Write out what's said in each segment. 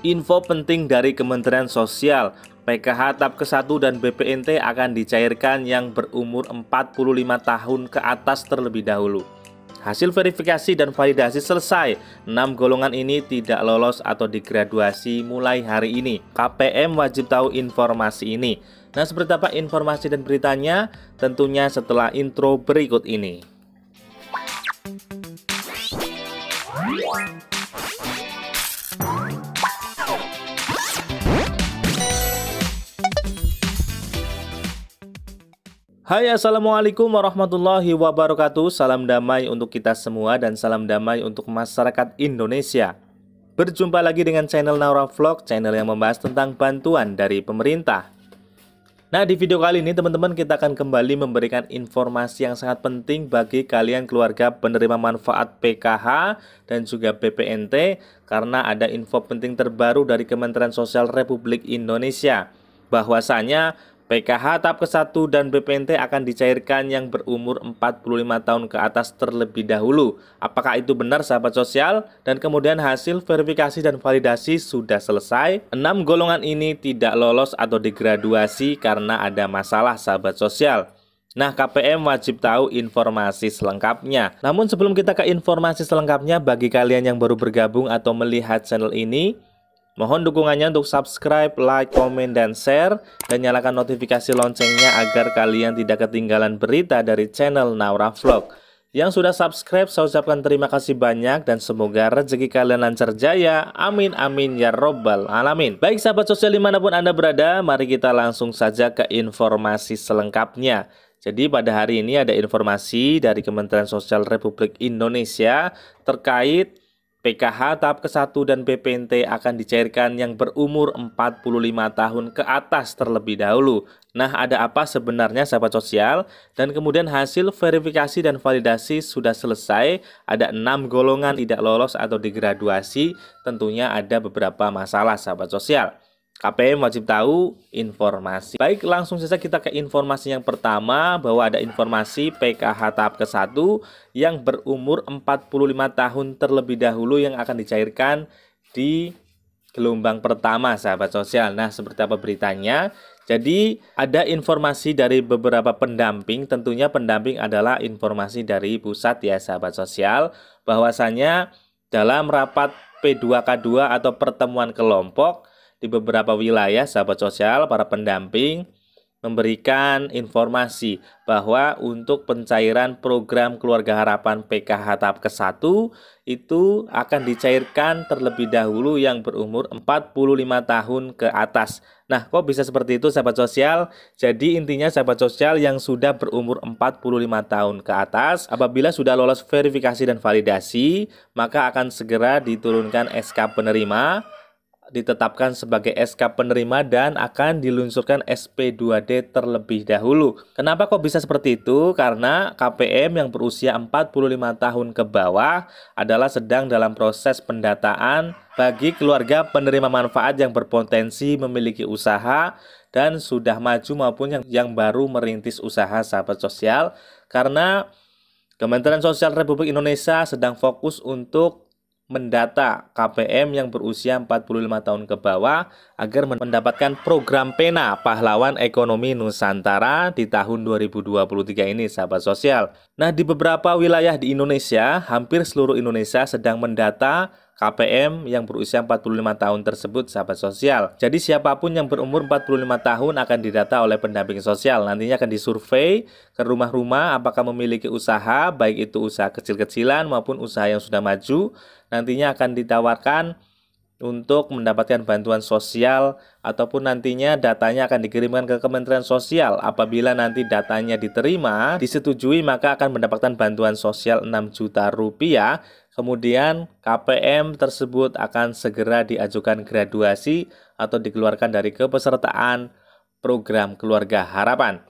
Info penting dari Kementerian Sosial, PKH tahap ke-1 dan BPNT akan dicairkan yang berumur 45 tahun ke atas terlebih dahulu. Hasil verifikasi dan validasi selesai. 6 golongan ini tidak lolos atau digraduasi mulai hari ini. KPM wajib tahu informasi ini. Nah, seperti apa informasi dan beritanya? Tentunya setelah intro berikut ini. Hai assalamualaikum warahmatullahi wabarakatuh Salam damai untuk kita semua dan salam damai untuk masyarakat Indonesia Berjumpa lagi dengan channel Naura Vlog Channel yang membahas tentang bantuan dari pemerintah Nah di video kali ini teman-teman kita akan kembali memberikan informasi yang sangat penting bagi kalian keluarga penerima manfaat PKH dan juga BPNT Karena ada info penting terbaru dari Kementerian Sosial Republik Indonesia bahwasanya PKH tahap ke-1 dan BPNT akan dicairkan yang berumur 45 tahun ke atas terlebih dahulu. Apakah itu benar sahabat sosial? Dan kemudian hasil verifikasi dan validasi sudah selesai. 6 golongan ini tidak lolos atau digraduasi karena ada masalah sahabat sosial. Nah, KPM wajib tahu informasi selengkapnya. Namun sebelum kita ke informasi selengkapnya, bagi kalian yang baru bergabung atau melihat channel ini, Mohon dukungannya untuk subscribe, like, komen, dan share, dan nyalakan notifikasi loncengnya agar kalian tidak ketinggalan berita dari channel Naura Vlog. Yang sudah subscribe, saya ucapkan terima kasih banyak dan semoga rezeki kalian lancar jaya. Amin, amin, ya robbal alamin. Baik sahabat sosial dimanapun Anda berada, mari kita langsung saja ke informasi selengkapnya. Jadi pada hari ini ada informasi dari Kementerian Sosial Republik Indonesia terkait PKH tahap ke-1 dan BPNT akan dicairkan yang berumur 45 tahun ke atas terlebih dahulu. Nah, ada apa sebenarnya sahabat sosial? Dan kemudian hasil verifikasi dan validasi sudah selesai. Ada enam golongan tidak lolos atau degraduasi. Tentunya ada beberapa masalah sahabat sosial. KPM wajib tahu informasi. Baik, langsung saja kita ke informasi yang pertama bahwa ada informasi PKH tahap ke-1 yang berumur 45 tahun terlebih dahulu yang akan dicairkan di gelombang pertama sahabat sosial. Nah, seperti apa beritanya? Jadi, ada informasi dari beberapa pendamping, tentunya pendamping adalah informasi dari pusat ya sahabat sosial bahwasanya dalam rapat P2K2 atau pertemuan kelompok di beberapa wilayah sahabat sosial para pendamping memberikan informasi bahwa untuk pencairan program Keluarga Harapan PKH tahap ke-1 itu akan dicairkan terlebih dahulu yang berumur 45 tahun ke atas. Nah, kok bisa seperti itu sahabat sosial? Jadi intinya sahabat sosial yang sudah berumur 45 tahun ke atas apabila sudah lolos verifikasi dan validasi, maka akan segera diturunkan SK penerima ditetapkan sebagai SK penerima dan akan diluncurkan SP2D terlebih dahulu. Kenapa kok bisa seperti itu? Karena KPM yang berusia 45 tahun ke bawah adalah sedang dalam proses pendataan bagi keluarga penerima manfaat yang berpotensi memiliki usaha dan sudah maju maupun yang, yang baru merintis usaha sahabat sosial karena Kementerian Sosial Republik Indonesia sedang fokus untuk mendata KPM yang berusia 45 tahun ke bawah agar mendapatkan program Pena Pahlawan Ekonomi Nusantara di tahun 2023 ini sahabat sosial. Nah, di beberapa wilayah di Indonesia, hampir seluruh Indonesia sedang mendata KPM yang berusia 45 tahun tersebut sahabat sosial. Jadi siapapun yang berumur 45 tahun akan didata oleh pendamping sosial. Nantinya akan disurvei ke rumah-rumah apakah memiliki usaha, baik itu usaha kecil-kecilan maupun usaha yang sudah maju. Nantinya akan ditawarkan untuk mendapatkan bantuan sosial ataupun nantinya datanya akan dikirimkan ke Kementerian Sosial. Apabila nanti datanya diterima, disetujui maka akan mendapatkan bantuan sosial 6 juta rupiah Kemudian KPM tersebut akan segera diajukan graduasi atau dikeluarkan dari kepesertaan program Keluarga Harapan.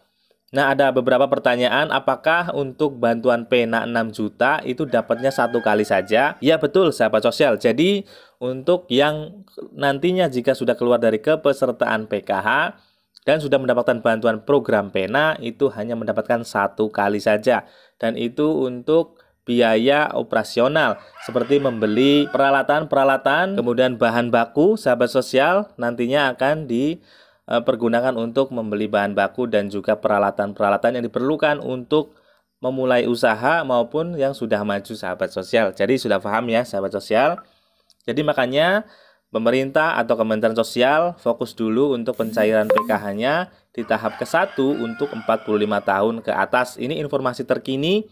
Nah, ada beberapa pertanyaan, apakah untuk bantuan pena 6 juta itu dapatnya satu kali saja? Ya betul, sahabat sosial. Jadi, untuk yang nantinya jika sudah keluar dari kepesertaan PKH dan sudah mendapatkan bantuan program pena itu hanya mendapatkan satu kali saja. Dan itu untuk biaya operasional seperti membeli peralatan-peralatan, kemudian bahan baku sahabat sosial nantinya akan dipergunakan eh, untuk membeli bahan baku dan juga peralatan-peralatan yang diperlukan untuk memulai usaha maupun yang sudah maju sahabat sosial. Jadi sudah paham ya sahabat sosial. Jadi makanya pemerintah atau Kementerian Sosial fokus dulu untuk pencairan PKH-nya di tahap ke-1 untuk 45 tahun ke atas. Ini informasi terkini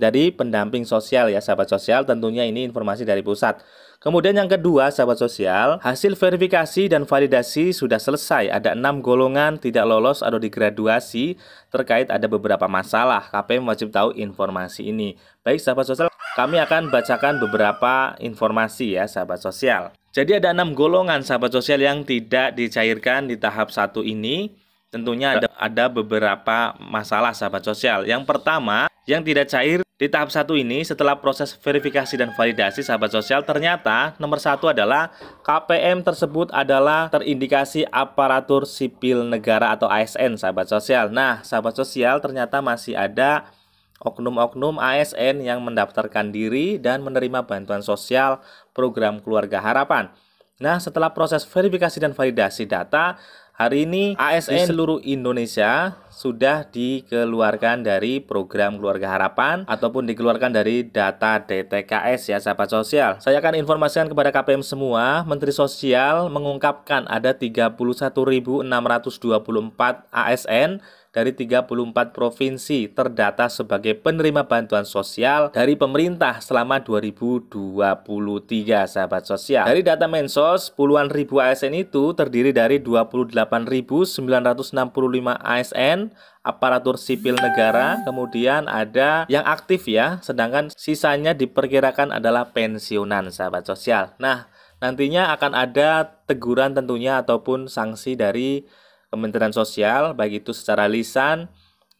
dari pendamping sosial ya sahabat sosial tentunya ini informasi dari pusat. Kemudian yang kedua sahabat sosial, hasil verifikasi dan validasi sudah selesai. Ada enam golongan tidak lolos atau digraduasi terkait ada beberapa masalah. KPM wajib tahu informasi ini. Baik sahabat sosial, kami akan bacakan beberapa informasi ya sahabat sosial. Jadi ada enam golongan sahabat sosial yang tidak dicairkan di tahap satu ini. Tentunya ada, ada beberapa masalah sahabat sosial. Yang pertama, yang tidak cair di tahap satu ini, setelah proses verifikasi dan validasi sahabat sosial, ternyata nomor satu adalah KPM tersebut adalah terindikasi aparatur sipil negara atau ASN sahabat sosial. Nah, sahabat sosial ternyata masih ada oknum-oknum ASN yang mendaftarkan diri dan menerima bantuan sosial program Keluarga Harapan. Nah, setelah proses verifikasi dan validasi data, hari ini ASN di seluruh Indonesia sudah dikeluarkan dari program Keluarga Harapan ataupun dikeluarkan dari data DTKS ya sahabat sosial. Saya akan informasikan kepada KPM semua, Menteri Sosial mengungkapkan ada 31.624 ASN dari 34 provinsi terdata sebagai penerima bantuan sosial dari pemerintah selama 2023 sahabat sosial. Dari data Mensos, puluhan ribu ASN itu terdiri dari 28.965 ASN aparatur sipil negara, kemudian ada yang aktif ya, sedangkan sisanya diperkirakan adalah pensiunan sahabat sosial. Nah, nantinya akan ada teguran tentunya ataupun sanksi dari Kementerian Sosial baik itu secara lisan,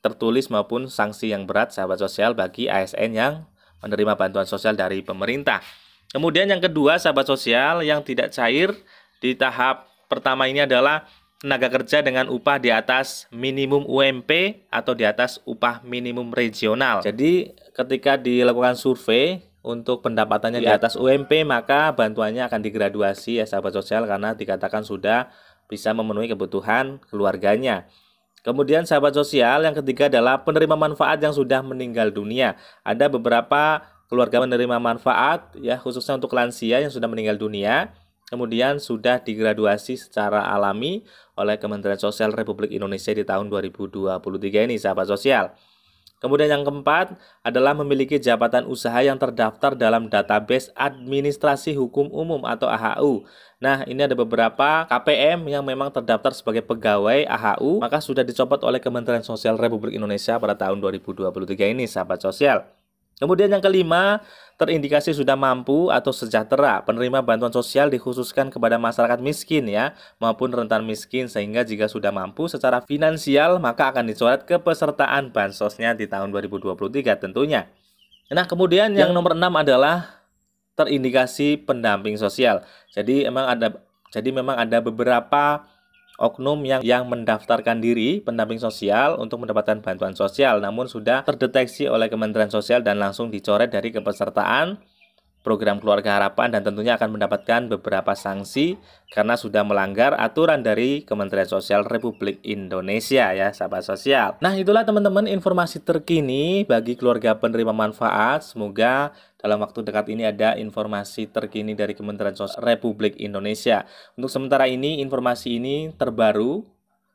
tertulis maupun sanksi yang berat sahabat sosial bagi ASN yang menerima bantuan sosial dari pemerintah. Kemudian yang kedua sahabat sosial yang tidak cair di tahap pertama ini adalah tenaga kerja dengan upah di atas minimum UMP atau di atas upah minimum regional. Jadi ketika dilakukan survei untuk pendapatannya ya. di iya. atas UMP maka bantuannya akan digraduasi ya sahabat sosial karena dikatakan sudah bisa memenuhi kebutuhan keluarganya. Kemudian sahabat sosial yang ketiga adalah penerima manfaat yang sudah meninggal dunia. Ada beberapa keluarga menerima manfaat ya khususnya untuk lansia yang sudah meninggal dunia kemudian sudah digraduasi secara alami oleh Kementerian Sosial Republik Indonesia di tahun 2023 ini, sahabat sosial. Kemudian yang keempat adalah memiliki jabatan usaha yang terdaftar dalam database administrasi hukum umum atau AHU. Nah, ini ada beberapa KPM yang memang terdaftar sebagai pegawai AHU, maka sudah dicopot oleh Kementerian Sosial Republik Indonesia pada tahun 2023 ini, sahabat sosial. Kemudian yang kelima, terindikasi sudah mampu atau sejahtera, penerima bantuan sosial dikhususkan kepada masyarakat miskin ya, maupun rentan miskin sehingga jika sudah mampu secara finansial maka akan dicoret kepesertaan bansosnya di tahun 2023 tentunya. Nah, kemudian yang ya. nomor enam adalah terindikasi pendamping sosial. Jadi emang ada jadi memang ada beberapa oknum yang yang mendaftarkan diri pendamping sosial untuk mendapatkan bantuan sosial namun sudah terdeteksi oleh Kementerian Sosial dan langsung dicoret dari kepesertaan program Keluarga Harapan dan tentunya akan mendapatkan beberapa sanksi karena sudah melanggar aturan dari Kementerian Sosial Republik Indonesia ya sahabat sosial. Nah itulah teman-teman informasi terkini bagi keluarga penerima manfaat. Semoga dalam waktu dekat ini ada informasi terkini dari Kementerian Sosial Republik Indonesia. Untuk sementara ini informasi ini terbaru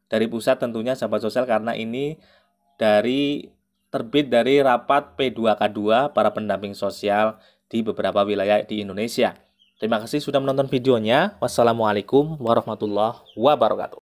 dari pusat tentunya sahabat sosial karena ini dari terbit dari rapat P2K2 para pendamping sosial di beberapa wilayah di Indonesia. Terima kasih sudah menonton videonya. Wassalamualaikum warahmatullahi wabarakatuh.